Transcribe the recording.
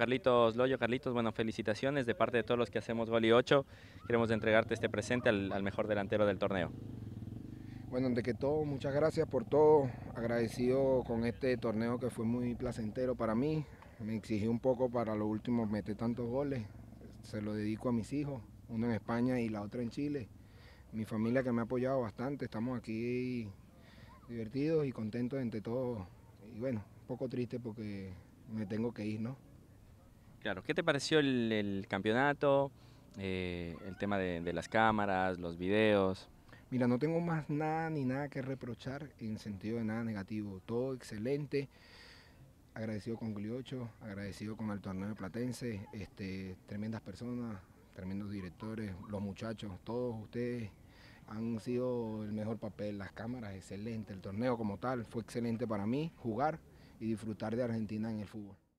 Carlitos Loyo. Carlitos, bueno, felicitaciones de parte de todos los que hacemos Goli 8. Queremos entregarte este presente al, mejor delantero del torneo. Bueno, ante que todo, muchas gracias por todo. Agradecido con este torneo que fue muy placentero para mí. Me exigí un poco para lo últimos meter tantos goles. Se lo dedico a mis hijos, uno en España y la otra en Chile. Mi familia que me ha apoyado bastante. Estamos aquí divertidos y contentos entre todos. Y bueno, un poco triste porque me tengo que ir, ¿no? Claro, ¿qué te pareció el, campeonato? Eh, el tema de, las cámaras, los videos. Mira, no tengo más nada ni nada que reprochar en sentido de nada negativo. Todo excelente. Agradecido con Gliocho, agradecido con el torneo Platense, este, tremendas personas, tremendos directores, los muchachos, todos ustedes han sido el mejor papel, las cámaras, excelente, el torneo como tal fue excelente para mí, jugar y disfrutar de Argentina en el fútbol.